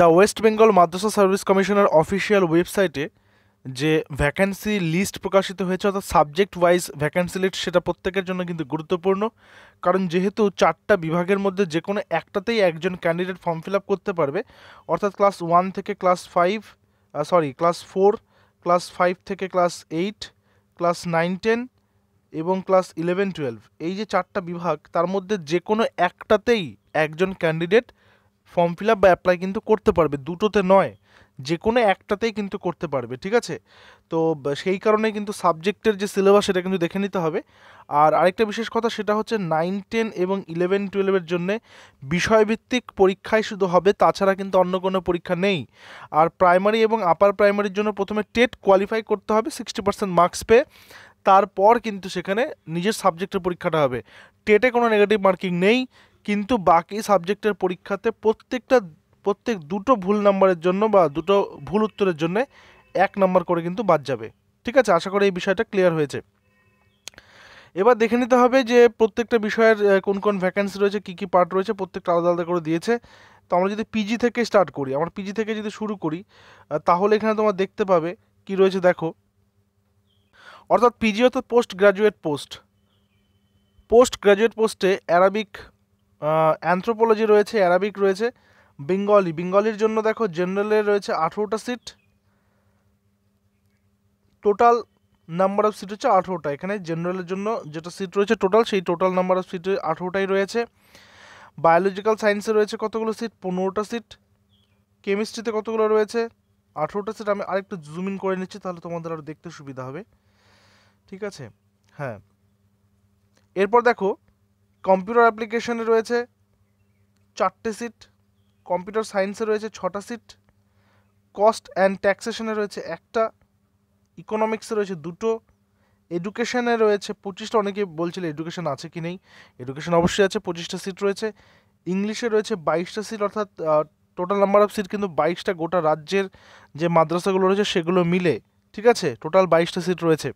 the West Bengal Madrasah Service কমিশনের official ওয়েবসাইটে যে ভ্যাকেন্সি লিস্ট প্রকাশিত হয়েছে অর্থাৎ সাবজেক্ট ওয়াইজ ভ্যাকেন্সি লিস্ট সেটা প্রত্যেকের জন্য কিন্তু গুরুত্বপূর্ণ কারণ যেহেতু চারটা বিভাগের মধ্যে যে কোনো একটাতেই একজন ক্যান্ডিডেট ফর্ম ফিল আপ করতে পারবে অর্থাৎ ক্লাস ওয়ান থেকে class five sorry class four class five থেকে class eight class nine ten এবং ক্লাস ইলেভেন টুয়েলভ এই যে চারটা বিভাগ তার মধ্যে যে কোনো একটাতেই একজন ক্যান্ডিডেট ফর্ম ফিল আপ বা অ্যাপ্লাই কিন্তু করতে পারবে দুটোতে নয় যে কোনো একটাতেই কিন্তু করতে পারবে ঠিক আছে তো সেই কারণে কিন্তু সাবজেক্টের যে সিলেবাস সেটা কিন্তু দেখে নিতে হবে আর আরেকটা বিশেষ কথা সেটা হচ্ছে নাইন টেন এবং ইলেভেন টুয়েলভের জন্যে বিষয়ভিত্তিক পরীক্ষায় শুধু হবে তাছাড়া কিন্তু অন্য কোনো পরীক্ষা নেই আর প্রাইমারি এবং আপার প্রাইমারির জন্য প্রথমে টেট কোয়ালিফাই করতে হবে সিক্সটি পার্সেন্ট মার্কস পেয়ে তারপর কিন্তু সেখানে নিজের সাবজেক্টের পরীক্ষাটা হবে টেটে কোনো নেগেটিভ মার্কিং নেই কিন্তু বাকি সাবজেক্টের পরীক্ষাতে প্রত্যেকটা প্রত্যেক দুটো ভুল নাম্বারের জন্য বা দুটো ভুল উত্তরের জন্য এক নাম্বার করে কিন্তু বাদ যাবে ঠিক আছে আশা করি এই বিষয়টা ক্লিয়ার হয়েছে এবার দেখে নিতে হবে যে প্রত্যেকটা বিষয়ের কোন কোন ভ্যাকেন্সি রয়েছে কী কী পার্ট রয়েছে প্রত্যেকটা আলাদা আলাদা করে দিয়েছে তো আমরা যদি পিজি থেকে স্টার্ট করি আমরা পিজি থেকে যদি শুরু করি তাহলে এখানে তোমার দেখতে পাবে কি রয়েছে দেখো অর্থাৎ পিজি অর্থাৎ post graduate post post graduate পোস্টে অ্যারাবিক অ্যান্থ্রোপোলজি রয়েছে অ্যারাবিক রয়েছে বেঙ্গলি বেঙ্গলির জন্য দেখো জেনারেলের রয়েছে আঠেরোটা seat total number of seat হচ্ছে আঠেরোটা এখানে জেনারেলের জন্য যেটা সিট রয়েছে টোটাল সেই টোটাল নাম্বার অফ সিট আঠেরোটাই রয়েছে বায়োলজিক্যাল সায়েন্সে রয়েছে কতগুলো সিট পনেরোটা সিট কেমিস্ট্রিতে কতগুলো রয়েছে আঠেরোটা সিট আমি আরেকটু জুম ইন করে নিচ্ছি তাহলে তোমাদের আরও দেখতে সুবিধা হবে ঠিক আছে হ্যাঁ এরপর দেখো কম্পিউটার অ্যাপ্লিকেশানে রয়েছে চারটে সিট কম্পিউটার সায়েন্সে রয়েছে ছটা সিট কস্ট অ্যান্ড ট্যাক্সেশনে রয়েছে একটা ইকোনমিক্সে রয়েছে দুটো এডুকেশানে রয়েছে পঁচিশটা অনেকে বলছিল এডুকেশান আছে কি নেই এডুকেশান অবশ্যই আছে পঁচিশটা সিট রয়েছে ইংলিশে রয়েছে বাইশটা সিট অর্থাৎ টোটাল নাম্বার অফ সিট কিন্তু বাইশটা গোটা রাজ্যের যে মাদ্রাসাগুলো রয়েছে সেগুলো মিলে ঠিক আছে টোটাল বাইশটা সিট রয়েছে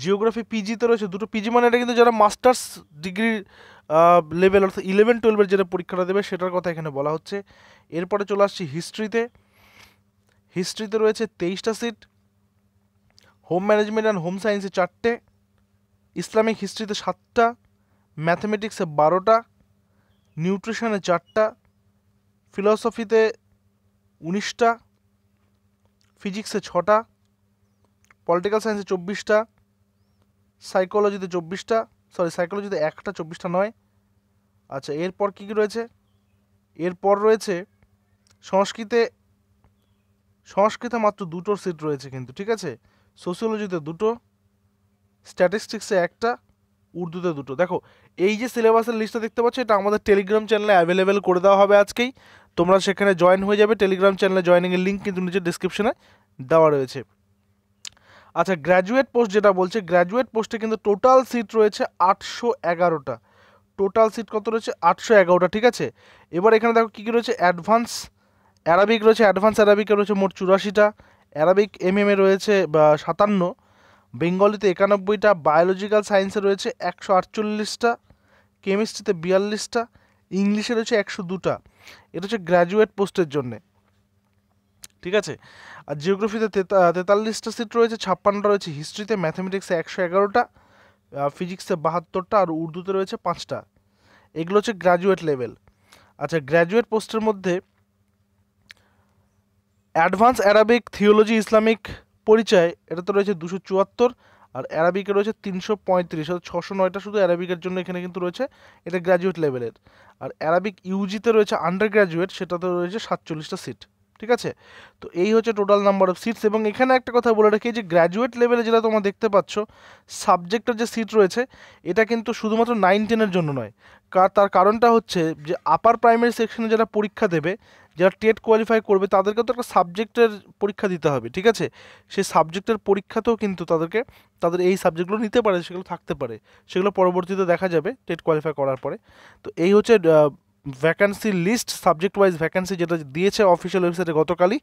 জিওগ্রাফি পিজিতে রয়েছে দুটো পিজি মানে এটা কিন্তু যারা মাস্টার্স ডিগ্রির লেভেল অর্থাৎ ইলেভেন টুয়েলভের যেটা পরীক্ষাটা দেবে সেটার কথা এখানে বলা হচ্ছে এরপরে চলে আসছি হিস্ট্রিতে হিস্ট্রিতে রয়েছে তেইশটা seat home management and home সায়েন্সে চারটে ইসলামিক হিস্ট্রিতে সাতটা ম্যাথমেটিক্সে বারোটা নিউট্রিশনে চারটা ফিলসফিতে উনিশটা ফিজিক্সে ছটা পলিটিক্যাল সায়েন্সে চব্বিশটা সাইকোলজিতে চব্বিশটা সরি সাইকোলজিতে একটা চব্বিশটা নয় আচ্ছা এরপর কী কী রয়েছে এরপর রয়েছে সংস্কৃতে সংস্কৃতে মাত্র দুটোর সিট রয়েছে কিন্তু ঠিক আছে সোশিওলজিতে দুটো স্ট্যাটিস্টিক্সে একটা উর্দুতে দুটো দেখো এই যে সিলেবাসের লিস্টটা দেখতে পাচ্ছ এটা আমাদের টেলিগ্রাম চ্যানেলে অ্যাভেলেবেল করে দেওয়া হবে আজকেই তোমরা সেখানে জয়েন হয়ে যাবে টেলিগ্রাম চ্যানেলে জয়েনিংয়ের লিঙ্ক কিন্তু নিচে ডিসক্রিপশনে দেওয়া রয়েছে আচ্ছা গ্র্যাজুয়েট পোস্ট যেটা বলছে গ্র্যাজুয়েট পোস্টে কিন্তু টোটাল সিট রয়েছে আটশো এগারোটা টোটাল সিট কত রয়েছে আটশো এগারোটা ঠিক আছে এবার এখানে দেখো কী কী রয়েছে অ্যাডভান্স অ্যারাবিক রয়েছে অ্যাডভান্স অ্যারাবিকে রয়েছে মোট চুরাশিটা অ্যারাবিক এম এম এ রয়েছে সাতান্ন বেঙ্গলিতে একানব্বইটা বায়োলজিক্যাল সায়েন্সে রয়েছে একশো আটচল্লিশটা কেমিস্ট্রিতে বিয়াল্লিশটা ইংলিশে রয়েছে একশো দুটা এটা হচ্ছে গ্র্যাজুয়েট পোস্টের জন্যে ঠিক আছে আর জিওগ্রাফিতে তেতাল্লিশটা সিট রয়েছে ছাপ্পান্নটা রয়েছে হিস্ট্রিতে ম্যাথামেটিক্সে একশো এগারোটা ফিজিক্সে বাহাত্তরটা আর উর্দুতে রয়েছে পাঁচটা এগুলো হচ্ছে গ্র্যাজুয়েট লেভেল আচ্ছা গ্র্যাজুয়েট পোস্টের মধ্যে অ্যাডভান্স অ্যারাবিক থিওলজি ইসলামিক পরিচয় এটা তো রয়েছে দুশো চুয়াত্তর আর অ্যারাবিকে রয়েছে তিনশো পঁয়ত্রিশ অর্থাৎ ছশো নয়টা শুধু অ্যারাবিকের জন্য এখানে কিন্তু রয়েছে এটা গ্র্যাজুয়েট লেভেলের আর অ্যারাবিক ইউজিতে রয়েছে আন্ডার গ্র্যাজুয়েট সেটাতে রয়েছে সাতচল্লিশটা সিট ঠিক আছে তো এই হচ্ছে টোটাল নাম্বার অফ সিটস এবং এখানে একটা কথা বলে রাখি যে গ্র্যাজুয়েট লেভেলে যেটা তোমরা দেখতে পাচ্ছ সাবজেক্টের যে সিট রয়েছে এটা কিন্তু শুধুমাত্র নাইন টেনের জন্য নয় কার তার কারণটা হচ্ছে যে আপার প্রাইমারি সেকশনে যারা পরীক্ষা দেবে যারা টেট কোয়ালিফাই করবে তাদেরকে তো একটা সাবজেক্টের পরীক্ষা দিতে হবে ঠিক আছে সেই সাবজেক্টের পরীক্ষাতেও কিন্তু তাদেরকে তাদের এই সাবজেক্টগুলো নিতে পারে সেগুলো থাকতে পারে সেগুলো পরবর্তীতে দেখা যাবে টেট কোয়ালিফাই করার পরে তো এই হচ্ছে vacancy list subject wise vacancy যেটা দিয়েছে অফিসিয়াল ওয়েবসাইটে গতকালই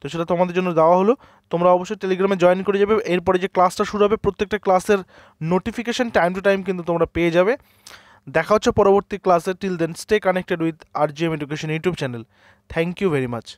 তো সেটা তোমাদের জন্য দেওয়া হলো তোমরা অবশ্যই টেলিগ্রামে জয়েন করে যাবে এরপরে যে ক্লাসটা শুরু হবে প্রত্যেকটা ক্লাসের নোটিফিকেশান টাইম টু টাইম কিন্তু তোমরা পেয়ে যাবে দেখা হচ্ছে পরবর্তী ক্লাসে till then stay connected with R G M Education YouTube channel thank you very much